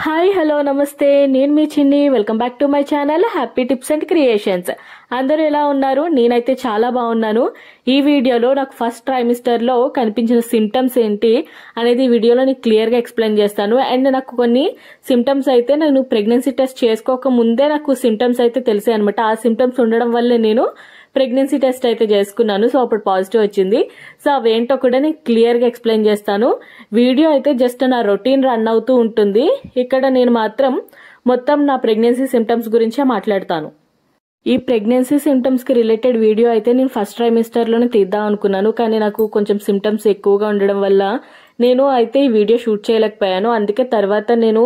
hi hello నమస్తే నేను మీ Chinni welcome back to my channel happy tips and creations అందరూ ఎలా ఉన్నారు నేనైతే చాలా బాగున్నాను ఈ వీడియోలో నాకు ఫస్ట్ ట్రైమిస్టర్లో కనిపించిన సిమ్టమ్స్ ఏంటి అనేది వీడియోలో నేను క్లియర్గా ఎక్స్ప్లెయిన్ చేస్తాను అండ్ నాకు కొన్ని సిమ్టమ్స్ అయితే నేను ప్రెగ్నెన్సీ టెస్ట్ చేసుకోక ముందే నాకు సిమ్టమ్స్ అయితే తెలిసాయి అనమాట ఆ సిమ్టమ్స్ ఉండడం వల్లే నేను ప్రెగ్నెన్సీ టెస్ట్ అయితే చేసుకున్నాను సో అప్పుడు పాజిటివ్ వచ్చింది సో అవేంటో కూడా నేను క్లియర్గా ఎక్స్ప్లెయిన్ చేస్తాను వీడియో అయితే జస్ట్ నా రొటీన్ రన్ అవుతూ ఉంటుంది ఇక్కడ నేను మాత్రం మొత్తం నా ప్రెగ్నెన్సీ సిమ్టమ్స్ గురించే మాట్లాడతాను ఈ ప్రెగ్నెన్సీ సిమ్టమ్స్కి రిలేటెడ్ వీడియో అయితే నేను ఫస్ట్ ట్రైమిస్టర్లోనే తీద్దాం అనుకున్నాను కానీ నాకు కొంచెం సిమ్టమ్స్ ఎక్కువగా ఉండడం వల్ల నేను అయితే ఈ వీడియో షూట్ చేయలేకపోయాను అందుకే తర్వాత నేను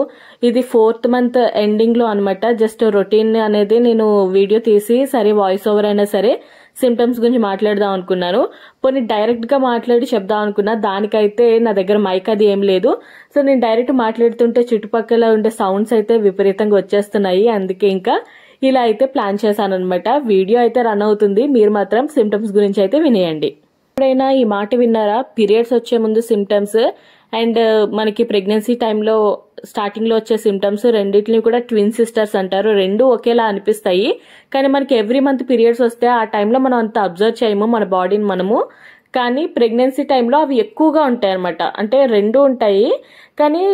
ఇది ఫోర్త్ మంత్ ఎండింగ్లో అనమాట జస్ట్ రొటీన్ అనేది నేను వీడియో తీసి సరే వాయిస్ ఓవర్ అయినా సరే సిమ్టమ్స్ గురించి మాట్లాడదాం అనుకున్నాను పోనీ డైరెక్ట్గా మాట్లాడి చెప్దాం అనుకున్నా దానికైతే నా దగ్గర మైక్ అది ఏం లేదు సో నేను డైరెక్ట్ మాట్లాడుతుంటే చుట్టుపక్కల ఉండే సౌండ్స్ అయితే విపరీతంగా వచ్చేస్తున్నాయి అందుకే ఇంకా ఇలా అయితే ప్లాన్ చేశాను అనమాట వీడియో అయితే రన్ అవుతుంది మీరు మాత్రం సిమ్టమ్స్ గురించి అయితే వినేయండి ఎప్పుడైనా ఈ మాట విన్నారా పీరియడ్స్ వచ్చే ముందు సిమ్టమ్స్ అండ్ uh, మనకి ప్రెగ్నెన్సీ టైంలో స్టార్టింగ్లో వచ్చే సిమ్టమ్స్ రెండింటిని కూడా ట్విన్ సిస్టర్స్ అంటారు రెండు ఒకేలా అనిపిస్తాయి కానీ మనకి ఎవ్రీ మంత్ పీరియడ్స్ వస్తే ఆ టైంలో మనం అంత అబ్జర్వ్ చేయము మన బాడీని మనము కానీ ప్రెగ్నెన్సీ టైంలో అవి ఎక్కువగా ఉంటాయి అనమాట అంటే రెండు ఉంటాయి కానీ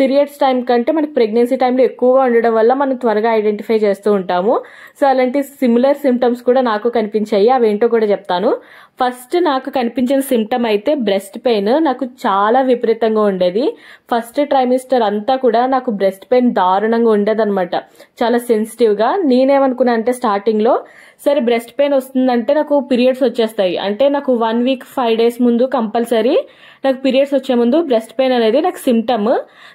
పీరియడ్స్ టైం కంటే మనకి ప్రెగ్నెన్సీ టైంలో ఎక్కువగా ఉండడం వల్ల మనం త్వరగా ఐడెంటిఫై చేస్తూ ఉంటాము సో అలాంటి సిమిలర్ సిమ్టమ్స్ కూడా నాకు కనిపించాయి అవేంటో కూడా చెప్తాను ఫస్ట్ నాకు కనిపించిన సిమ్టమ్ అయితే బ్రెస్ట్ పెయిన్ నాకు చాలా విపరీతంగా ఉండేది ఫస్ట్ ట్రైమిస్టర్ అంతా కూడా నాకు బ్రెస్ట్ పెయిన్ దారుణంగా ఉండేది చాలా సెన్సిటివ్గా నేనేమనుకున్నా అంటే స్టార్టింగ్లో సరే బ్రెస్ట్ పెయిన్ వస్తుందంటే నాకు పీరియడ్స్ వచ్చేస్తాయి అంటే నాకు వన్ వీక్ ఫైవ్ డేస్ ముందు కంపల్సరీ నాకు పీరియడ్స్ వచ్చే ముందు బ్రెస్ట్ పెయిన్ అనేది నాకు సిమ్టమ్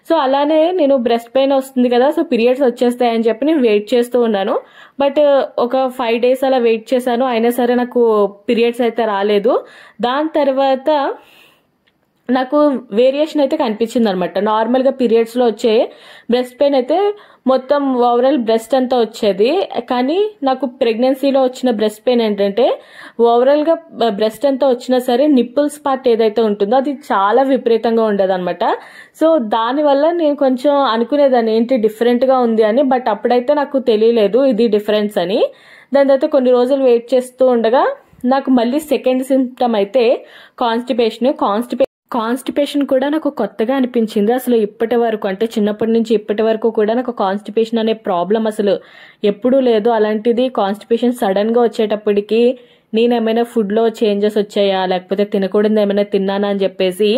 సో అలానే నేను బ్రెస్ట్ పెయిన్ వస్తుంది కదా సో పీరియడ్స్ వచ్చేస్తాయి అని చెప్పి నేను వెయిట్ చేస్తూ ఉన్నాను బట్ ఒక ఫైవ్ డేస్ అలా వెయిట్ చేశాను అయినా సరే నాకు పీరియడ్స్ అయితే రాలేదు దాని తర్వాత నాకు వేరియేషన్ అయితే కనిపించింది అనమాట నార్మల్గా పీరియడ్స్లో వచ్చే బ్రెస్ట్ పెయిన్ అయితే మొత్తం ఓవరాల్ బ్రెస్ట్ అంతా వచ్చేది కానీ నాకు ప్రెగ్నెన్సీలో వచ్చిన బ్రెస్ట్ పెయిన్ ఏంటంటే ఓవరాల్గా బ్రెస్ట్ అంతా వచ్చినా సరే నిప్పుల్స్ పార్ట్ ఏదైతే ఉంటుందో అది చాలా విపరీతంగా అనమాట సో దానివల్ల నేను కొంచెం అనుకునేదాన్ని ఏంటి డిఫరెంట్గా ఉంది అని బట్ అప్పుడైతే నాకు తెలియలేదు ఇది డిఫరెన్స్ అని దాని తర్వాత కొన్ని రోజులు వెయిట్ చేస్తూ ఉండగా నాకు మళ్ళీ సెకండ్ సిమ్టమ్ అయితే కాన్స్టిపేషన్ కాన్స్టిపే కాన్స్టిపేషన్ కూడా నాకు కొత్తగా అనిపించింది అసలు ఇప్పటి వరకు అంటే చిన్నప్పటి నుంచి ఇప్పటి వరకు కూడా నాకు కాన్స్టిపేషన్ అనే ప్రాబ్లం అసలు ఎప్పుడూ లేదు అలాంటిది కాన్స్టిపేషన్ సడన్గా వచ్చేటప్పటికి నేను ఏమైనా ఫుడ్లో చేంజెస్ వచ్చాయా లేకపోతే తినకూడదు ఏమైనా తిన్నానా అని చెప్పేసి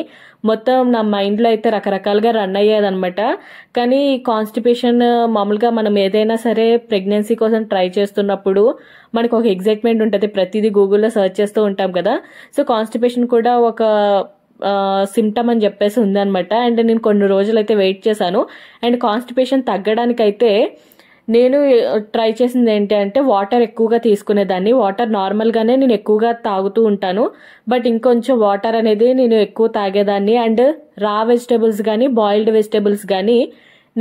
మొత్తం నా మైండ్లో అయితే రకరకాలుగా రన్ అయ్యేదనమాట కానీ కాన్స్టిపేషన్ మామూలుగా మనం ఏదైనా సరే ప్రెగ్నెన్సీ కోసం ట్రై చేస్తున్నప్పుడు మనకు ఒక ఎగ్జైట్మెంట్ ఉంటుంది ప్రతిదీ గూగుల్లో సర్చ్ చేస్తూ ఉంటాం కదా సో కాన్స్టిపేషన్ కూడా ఒక సిమ్టమ్ అని చెప్పేసి ఉందనమాట అండ్ నేను కొన్ని రోజులైతే వెయిట్ చేశాను అండ్ కాన్స్టిపేషన్ తగ్గడానికైతే నేను ట్రై చేసింది ఏంటి అంటే వాటర్ ఎక్కువగా తీసుకునేదాన్ని వాటర్ నార్మల్గానే నేను ఎక్కువగా తాగుతూ ఉంటాను బట్ ఇంకొంచెం వాటర్ అనేది నేను ఎక్కువ తాగేదాన్ని అండ్ రా వెజిటేబుల్స్ కానీ బాయిల్డ్ వెజిటేబుల్స్ కానీ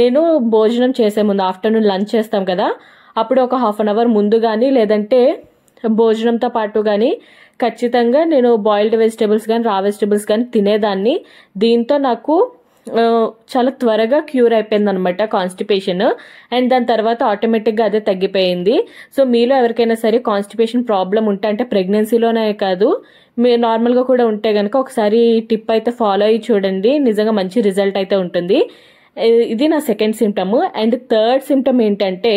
నేను భోజనం చేసే ముందు ఆఫ్టర్నూన్ లంచ్ చేస్తాం కదా అప్పుడు ఒక హాఫ్ అన్ అవర్ ముందు కానీ లేదంటే భోజనంతో పాటు కానీ ఖచ్చితంగా నేను బాయిల్డ్ వెజిటేబుల్స్ కానీ రా వెజిటేబుల్స్ కానీ తినేదాన్ని దీంతో నాకు చాలా త్వరగా క్యూర్ అయిపోయింది అనమాట కాన్స్టిపేషన్ అండ్ దాని తర్వాత ఆటోమేటిక్గా అదే తగ్గిపోయింది సో మీలో ఎవరికైనా సరే కాన్స్టిపేషన్ ప్రాబ్లం ఉంటే అంటే ప్రెగ్నెన్సీలోనే కాదు మీరు నార్మల్గా కూడా ఉంటే కనుక ఒకసారి టిప్ అయితే ఫాలో అయ్యి చూడండి నిజంగా మంచి రిజల్ట్ అయితే ఉంటుంది ఇది నా second symptom and third symptom ఏంటంటే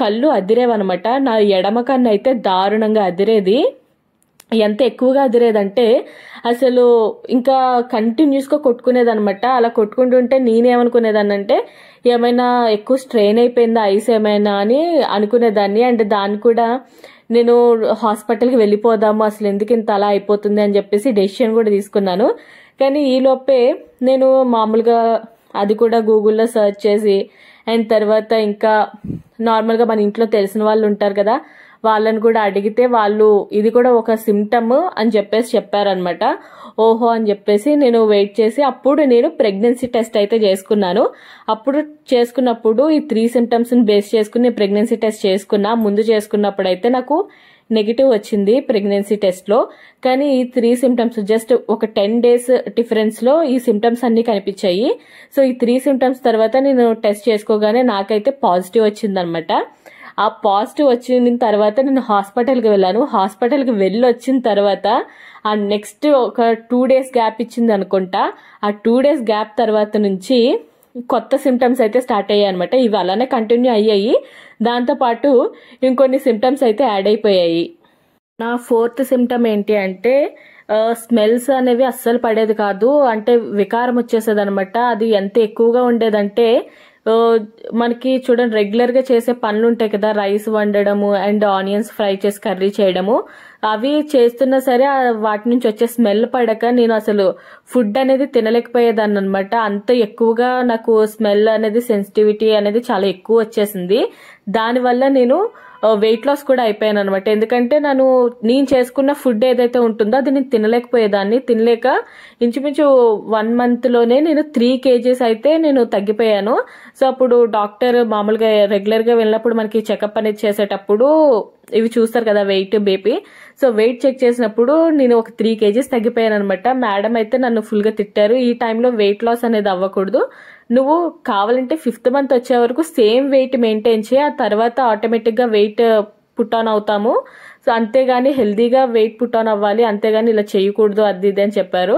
కళ్ళు అదిరేవన్నమాట నా ఎడమ కన్ను అయితే దారుణంగా అదిరేది ఎంత ఎక్కువగా అదిరేదంటే అసలు ఇంకా కంటిన్యూస్గా కొట్టుకునేదనమాట అలా కొట్టుకుంటుంటే నేనేమనుకునేదానంటే ఏమైనా ఎక్కువ స్ట్రెయిన్ అయిపోయిందా ఐస్ ఏమైనా అని అనుకునేదాన్ని అండ్ దాన్ని కూడా నేను హాస్పిటల్కి వెళ్ళిపోదాము అసలు ఎందుకు ఇంత అలా అయిపోతుంది అని చెప్పేసి డెసిషన్ కూడా తీసుకున్నాను కానీ ఈలోపే నేను మామూలుగా అది కూడా గూగుల్లో సర్చ్ చేసి అండ్ తర్వాత ఇంకా నార్మల్గా మన ఇంట్లో తెలిసిన వాళ్ళు ఉంటారు కదా వాళ్ళని కూడా అడిగితే వాళ్ళు ఇది కూడా ఒక సిమ్టమ్ అని చెప్పేసి చెప్పారనమాట ఓహో అని చెప్పేసి నేను వెయిట్ చేసి అప్పుడు నేను ప్రెగ్నెన్సీ టెస్ట్ అయితే చేసుకున్నాను అప్పుడు చేసుకున్నప్పుడు ఈ త్రీ సిమ్టమ్స్ని బేస్ చేసుకుని ప్రెగ్నెన్సీ టెస్ట్ చేసుకున్నా ముందు చేసుకున్నప్పుడు అయితే నాకు నెగిటివ్ వచ్చింది ప్రెగ్నెన్సీ టెస్ట్లో కానీ ఈ త్రీ సిమ్టమ్స్ జస్ట్ ఒక టెన్ డేస్ డిఫరెన్స్లో ఈ సిమ్టమ్స్ అన్నీ కనిపించాయి సో ఈ త్రీ సిమ్టమ్స్ తర్వాత నేను టెస్ట్ చేసుకోగానే నాకైతే పాజిటివ్ వచ్చిందనమాట ఆ పాజిటివ్ వచ్చిన తర్వాత నేను హాస్పిటల్కి వెళ్ళాను హాస్పిటల్కి వెళ్ళి వచ్చిన తర్వాత ఆ నెక్స్ట్ ఒక టూ డేస్ గ్యాప్ ఇచ్చింది అనుకుంటా ఆ టూ డేస్ గ్యాప్ తర్వాత నుంచి కొత్త సిమ్టమ్స్ అయితే స్టార్ట్ అయ్యాయి అనమాట ఇవి అలానే కంటిన్యూ అయ్యాయి దాంతోపాటు ఇంకొన్ని సిమ్టమ్స్ అయితే యాడ్ అయిపోయాయి నా ఫోర్త్ సిమ్టమ్ ఏంటి అంటే స్మెల్స్ అనేవి అస్సలు పడేది కాదు అంటే వికారం వచ్చేసేది అనమాట అది ఎంత ఎక్కువగా ఉండేదంటే మనకి చూడండి రెగ్యులర్గా చేసే పనులు ఉంటాయి కదా రైస్ వండడము అండ్ ఆనియన్స్ ఫ్రై చేసి కర్రీ చేయడము అవి చేస్తున్నా సరే వాటి నుంచి వచ్చే స్మెల్ పడక నేను అసలు ఫుడ్ అనేది తినలేకపోయేదాన్ని అనమాట అంత ఎక్కువగా నాకు స్మెల్ అనేది సెన్సిటివిటీ అనేది చాలా ఎక్కువ వచ్చేసింది దానివల్ల నేను వెయిట్ లాస్ కూడా అయిపోయాను అనమాట ఎందుకంటే నన్ను నేను చేసుకున్న ఫుడ్ ఏదైతే ఉంటుందో అది నేను తినలేకపోయేదాన్ని తినలేక ఇంచుమించు వన్ మంత్లోనే నేను త్రీ కేజీస్ అయితే నేను తగ్గిపోయాను సో అప్పుడు డాక్టర్ మామూలుగా రెగ్యులర్గా వెళ్ళినప్పుడు మనకి చెకప్ అనేది చేసేటప్పుడు ఇవి చూస్తారు కదా weight baby so weight check చేసినప్పుడు నేను ఒక త్రీ కేజీస్ తగ్గిపోయాను అనమాట మేడం అయితే నన్ను ఫుల్గా తిట్టారు ఈ టైంలో వెయిట్ లాస్ అనేది అవ్వకూడదు నువ్వు కావాలంటే ఫిఫ్త్ మంత్ వచ్చే వరకు సేమ్ వెయిట్ మెయింటైన్ చేయి ఆ తర్వాత ఆటోమేటిక్గా వెయిట్ పుట్ ఆన్ అవుతాము సో అంతేగాని హెల్దీగా వెయిట్ పుట్ ఆన్ అవ్వాలి అంతేగాని ఇలా చేయకూడదు అది ఇది అని చెప్పారు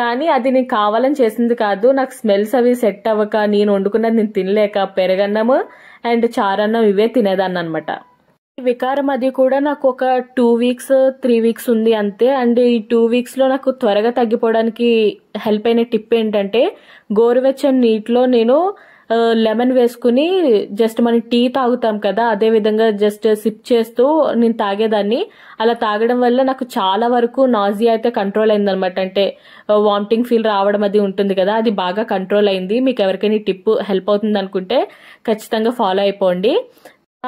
కానీ అది నేను కావాలని చేసింది కాదు నాకు స్మెల్స్ అవి సెట్ అవ్వక నేను వండుకున్నది నేను తినలేక పెరగన్నము అండ్ చారన్నం ఇవే తినేదాన్ని అనమాట వికారం అది కూడా నాకు ఒక టూ వీక్స్ త్రీ వీక్స్ ఉంది అంతే అండ్ ఈ టూ వీక్స్లో నాకు త్వరగా తగ్గిపోవడానికి హెల్ప్ అయిన టిప్ ఏంటంటే గోరువెచ్చని నీటిలో నేను లెమన్ వేసుకుని జస్ట్ మనం టీ తాగుతాం కదా అదే విధంగా జస్ట్ సిప్ చేస్తూ నేను తాగేదాన్ని అలా తాగడం వల్ల నాకు చాలా వరకు నాజీ అయితే కంట్రోల్ అయింది అనమాట అంటే వామిటింగ్ ఫీల్ రావడం అది ఉంటుంది కదా అది బాగా కంట్రోల్ అయింది మీకు ఎవరికైనా టిప్ హెల్ప్ అవుతుంది అనుకుంటే ఖచ్చితంగా ఫాలో అయిపోండి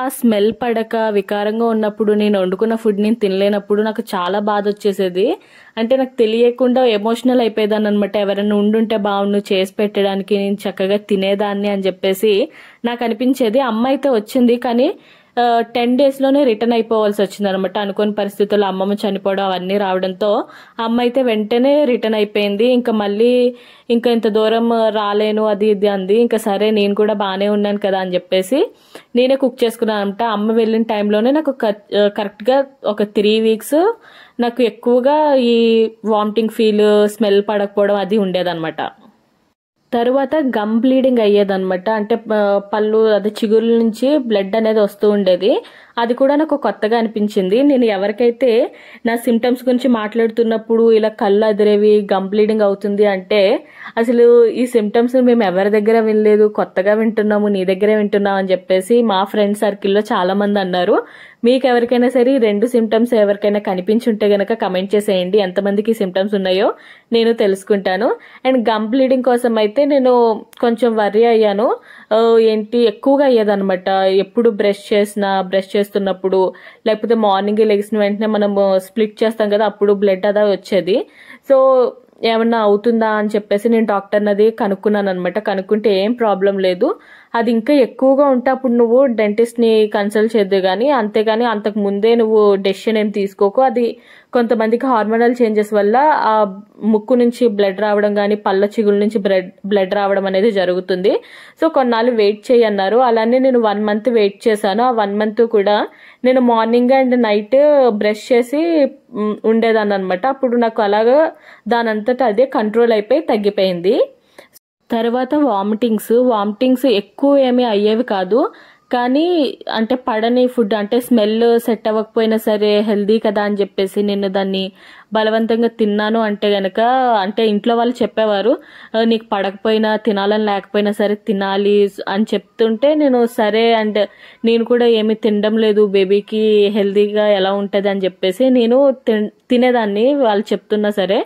ఆ స్మెల్ పడక వికారంగా ఉన్నప్పుడు నేను వండుకున్న ఫుడ్ నేను తినలేనప్పుడు నాకు చాలా బాధ వచ్చేసేది అంటే నాకు తెలియకుండా ఎమోషనల్ అయిపోయేదాన్ని అనమాట ఎవరైనా ఉండుంటే బాగుండు చేసి పెట్టడానికి నేను చక్కగా తినేదాన్ని అని చెప్పేసి నాకు అనిపించేది అమ్మ అయితే వచ్చింది కానీ టెన్ డేస్లోనే రిటర్న్ అయిపోవాల్సి వచ్చిందనమాట అనుకోని పరిస్థితుల్లో అమ్మమ్మ చనిపోవడం అవన్నీ రావడంతో అమ్మ అయితే వెంటనే రిటర్న్ అయిపోయింది ఇంకా మళ్ళీ ఇంకా ఇంత దూరం రాలేను అది ఇది అంది ఇంకా సరే నేను కూడా బాగానే ఉన్నాను కదా అని చెప్పేసి నేనే కుక్ చేసుకున్నాను అనమాట అమ్మ వెళ్ళిన టైంలోనే నాకు కరెక్ట్గా ఒక త్రీ వీక్స్ నాకు ఎక్కువగా ఈ వామిటింగ్ ఫీల్ స్మెల్ పడకపోవడం అది ఉండేదన్నమాట తర్వాత గమ్ బ్లీడింగ్ అయ్యేదన్నమాట అంటే పళ్ళు అదే చిగురు నుంచి బ్లడ్ అనేది వస్తూ ఉండేది అది కూడా నాకు కొత్తగా అనిపించింది నేను ఎవరికైతే నా సిమ్టమ్స్ గురించి మాట్లాడుతున్నప్పుడు ఇలా కళ్ళు అదిరేవి గమ్ బ్లీడింగ్ అవుతుంది అంటే అసలు ఈ సిమ్టమ్స్ మేము ఎవరి దగ్గర వినలేదు కొత్తగా వింటున్నాము నీ దగ్గరే వింటున్నాం అని చెప్పేసి మా ఫ్రెండ్ సర్కిల్లో చాలా మంది అన్నారు మీకు ఎవరికైనా సరే రెండు సిమ్టమ్స్ ఎవరికైనా కనిపించి ఉంటే గనక కమెంట్ చేసేయండి ఎంతమందికి సిమ్టమ్స్ ఉన్నాయో నేను తెలుసుకుంటాను అండ్ గమ్ బ్లీడింగ్ కోసం అయితే నేను కొంచెం వర్రీ అయ్యాను ఏంటి ఎక్కువగా అయ్యేదనమాట ఎప్పుడు బ్రష్ చేసినా బ్రష్ చేసిన వేస్తున్నప్పుడు లేకపోతే మార్నింగ్ లెగిసిన వెంటనే మనము స్ప్లిట్ చేస్తాం కదా అప్పుడు బ్లడ్ అదా వచ్చేది సో ఏమన్నా అవుతుందా అని చెప్పేసి నేను అది కనుక్కున్నాను అనమాట కనుక్కుంటే ఏం ప్రాబ్లం లేదు అది ఇంకా ఎక్కువగా ఉంటే అప్పుడు నువ్వు డెంటిస్ట్ని కన్సల్ట్ చేద్దు కానీ అంతేగాని అంతకు ముందే నువ్వు డెసిషన్ ఏం తీసుకోకు అది కొంతమందికి హార్మోనల్ చేంజెస్ వల్ల ఆ ముక్కు నుంచి బ్లడ్ రావడం కానీ పళ్ళ చిగుల నుంచి బ్లడ్ బ్లడ్ రావడం అనేది జరుగుతుంది సో కొన్నాళ్ళు వెయిట్ చేయి అన్నారు అలానే నేను వన్ మంత్ వెయిట్ చేశాను ఆ వన్ మంత్ కూడా నేను మార్నింగ్ అండ్ నైట్ బ్రష్ చేసి ఉండేదాన్ని అనమాట అప్పుడు నాకు అలాగా దానంతటా అదే కంట్రోల్ అయిపోయి తగ్గిపోయింది తర్వాత వామిటింగ్స్ వామిటింగ్స్ ఎక్కువ ఏమీ అయ్యేవి కాదు కానీ అంటే పడని ఫుడ్ అంటే స్మెల్ సెట్ అవ్వకపోయినా సరే హెల్దీ కదా అని చెప్పేసి నేను దాన్ని బలవంతంగా తిన్నాను అంటే గనక అంటే ఇంట్లో వాళ్ళు చెప్పేవారు నీకు పడకపోయినా తినాలని లేకపోయినా సరే తినాలి అని చెప్తుంటే నేను సరే అండ్ నేను కూడా ఏమి తినడం లేదు బేబీకి హెల్దీగా ఎలా ఉంటుంది అని చెప్పేసి నేను తినేదాన్ని వాళ్ళు చెప్తున్నా సరే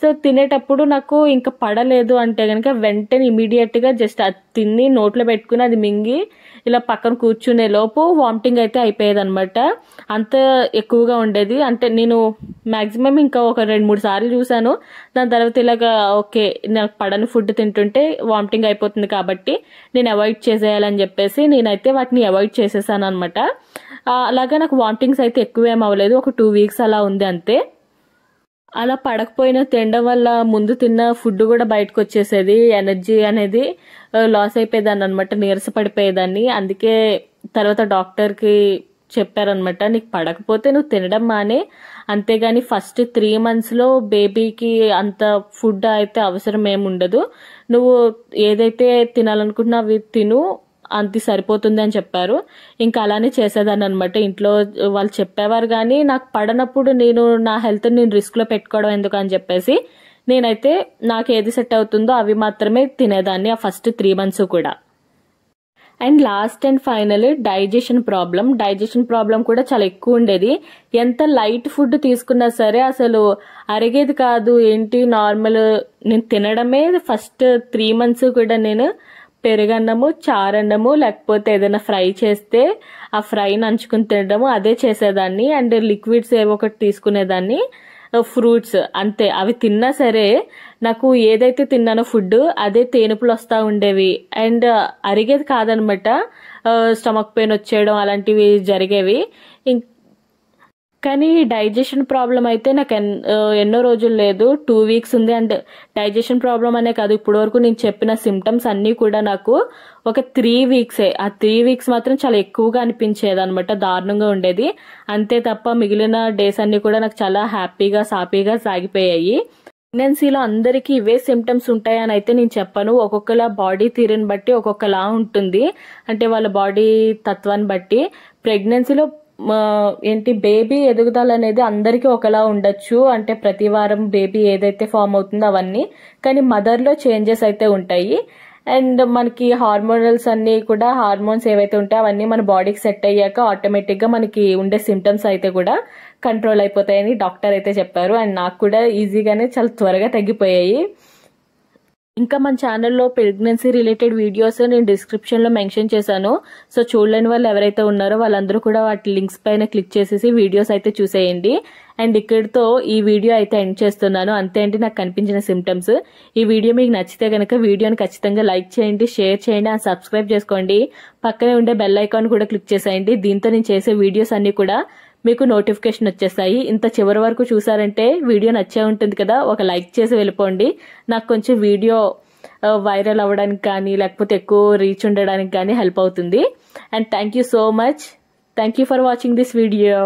సో తినేటప్పుడు నాకు ఇంకా పడలేదు అంటే కనుక వెంటనే ఇమీడియట్గా జస్ట్ అది తిని నోట్లో పెట్టుకుని అది మింగి ఇలా పక్కన కూర్చునే లోపు వామిటింగ్ అయితే అయిపోయేది అనమాట అంత ఎక్కువగా ఉండేది అంటే నేను మ్యాక్సిమం ఇంకా ఒక రెండు మూడు సార్లు చూశాను దాని తర్వాత ఇలాగ ఓకే నాకు పడని ఫుడ్ తింటుంటే వామిటింగ్ అయిపోతుంది కాబట్టి నేను అవాయిడ్ చేసేయాలని చెప్పేసి నేనైతే వాటిని అవాయిడ్ చేసేసాను అనమాట అలాగే నాకు వామిటింగ్స్ అయితే ఎక్కువ ఏం అవ్వలేదు ఒక టూ వీక్స్ అలా ఉంది అంతే అలా పడకపోయినా తినడం వల్ల ముందు తిన్న ఫుడ్ కూడా బయటకు వచ్చేసేది ఎనర్జీ అనేది లాస్ అయిపోయేదాన్ని అనమాట నీరస పడిపోయేదాన్ని అందుకే తర్వాత డాక్టర్కి చెప్పారనమాట నీకు పడకపోతే నువ్వు తినడం మానే అంతేగాని ఫస్ట్ త్రీ మంత్స్లో బేబీకి అంత ఫుడ్ అయితే అవసరం ఏమి ఉండదు నువ్వు ఏదైతే తినాలనుకుంటున్నా అవి తిను అంత సరిపోతుంది అని చెప్పారు ఇంకా అలానే చేసేదాన్ని అనమాట ఇంట్లో వాళ్ళు చెప్పేవారు కానీ నాకు పడనప్పుడు నేను నా హెల్త్ నేను రిస్క్లో పెట్టుకోవడం ఎందుకు అని చెప్పేసి నేనైతే నాకు ఏది సెట్ అవుతుందో అవి మాత్రమే తినేదాన్ని ఆ ఫస్ట్ త్రీ మంత్స్ కూడా and last and final digestion problem digestion problem కూడా చాలా ఎక్కువ ఉండేది ఎంత లైట్ ఫుడ్ తీసుకున్నా సరే అసలు అరిగేది కాదు ఏంటి నార్మల్ నేను తినడమే ఫస్ట్ త్రీ మంత్స్ కూడా నేను పెరుగన్నము చారన్నము లేకపోతే ఏదైనా ఫ్రై చేస్తే ఆ ఫ్రై నంచుకుని తినడము అదే చేసేదాన్ని అండ్ లిక్విడ్స్ ఏవో ఒకటి తీసుకునేదాన్ని ఫ్రూట్స్ అంతే అవి తిన్నా సరే నాకు ఏదైతే తిన్నానో ఫుడ్ అదే తేనుపులు వస్తూ ఉండేవి అండ్ అరిగేది కాదనమాట స్టమక్ పెయిన్ వచ్చేయడం అలాంటివి జరిగేవి కానీ డైజెషన్ ప్రాబ్లం అయితే నాకు ఎన్ ఎన్నో రోజులు లేదు టూ వీక్స్ ఉంది అండ్ డైజెషన్ ప్రాబ్లం అనే కాదు ఇప్పుడు వరకు నేను చెప్పిన సిమ్టమ్స్ అన్నీ కూడా నాకు ఒక త్రీ వీక్సే ఆ త్రీ వీక్స్ మాత్రం చాలా ఎక్కువగా అనిపించేది అనమాట దారుణంగా ఉండేది అంతే తప్ప మిగిలిన డేస్ అన్నీ కూడా నాకు చాలా హ్యాపీగా సాపీగా సాగిపోయాయి ప్రెగ్నెన్సీలో అందరికీ ఇవే సిమ్టమ్స్ ఉంటాయని అయితే నేను చెప్పాను ఒక్కొక్కలా బాడీ తీరుని బట్టి ఒక్కొక్కలా ఉంటుంది అంటే వాళ్ళ బాడీ తత్వాన్ని బట్టి ప్రెగ్నెన్సీలో ఏంటి బేబీ ఎదుగుదల అనేది అందరికీ ఒకలా ఉండొచ్చు అంటే ప్రతి వారం బేబీ ఏదైతే ఫామ్ అవుతుందో అవన్నీ కానీ మదర్లో చేంజెస్ అయితే ఉంటాయి అండ్ మనకి హార్మోనల్స్ అన్నీ కూడా హార్మోన్స్ ఏవైతే ఉంటాయో అవన్నీ మన బాడీకి సెట్ అయ్యాక ఆటోమేటిక్గా మనకి ఉండే సిమ్టమ్స్ అయితే కూడా కంట్రోల్ అయిపోతాయని డాక్టర్ అయితే చెప్పారు అండ్ నాకు కూడా ఈజీగానే చాలా త్వరగా తగ్గిపోయాయి ఇంకా మన ఛానల్లో ప్రెగ్నెన్సీ రిలేటెడ్ వీడియోస్ నేను డిస్క్రిప్షన్లో మెన్షన్ చేశాను సో చూడలేని వాళ్ళు ఎవరైతే ఉన్నారో వాళ్ళందరూ కూడా వాటి లింక్స్ పైన క్లిక్ చేసేసి వీడియోస్ అయితే చూసేయండి అండ్ ఇక్కడితో ఈ వీడియో అయితే ఎండ్ చేస్తున్నాను అంతే అండి నాకు కనిపించిన సిమ్టమ్స్ ఈ వీడియో మీకు నచ్చితే కనుక వీడియోని ఖచ్చితంగా లైక్ చేయండి షేర్ చేయండి అండ్ సబ్స్క్రైబ్ చేసుకోండి పక్కనే ఉండే బెల్ ఐకాన్ కూడా క్లిక్ చేసేయండి దీంతో నేను చేసే వీడియోస్ అన్నీ కూడా మీకు నోటిఫికేషన్ వచ్చేస్తాయి ఇంత చివరి వరకు చూసారంటే వీడియో నచ్చే ఉంటుంది కదా ఒక లైక్ చేసి వెళ్ళిపోండి నాకు కొంచెం వీడియో వైరల్ అవ్వడానికి కానీ లేకపోతే ఎక్కువ రీచ్ ఉండడానికి కానీ హెల్ప్ అవుతుంది and thank you so much thank you for watching this video